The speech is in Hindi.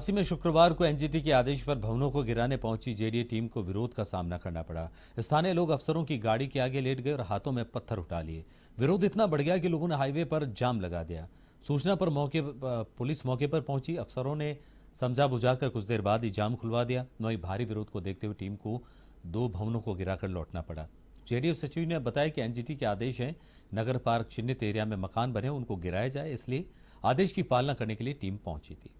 झांसी में शुक्रवार को एनजीटी के आदेश पर भवनों को गिराने पहुंची जेडीए टीम को विरोध का सामना करना पड़ा स्थानीय लोग अफसरों की गाड़ी के आगे लेट गए और हाथों में पत्थर उठा लिए विरोध इतना बढ़ गया कि लोगों ने हाईवे पर जाम लगा दिया सूचना पर मौके पुलिस मौके पर पहुंची अफसरों ने समझा बुझाकर कुछ देर बाद ही जाम खुलवा दिया वहीं भारी विरोध को देखते हुए टीम को दो भवनों को गिराकर लौटना पड़ा जेडीयू सचिव ने बताया कि एनजीटी के आदेश हैं नगर पार्क चिन्हित एरिया में मकान बने उनको गिराया जाए इसलिए आदेश की पालना करने के लिए टीम पहुंची थी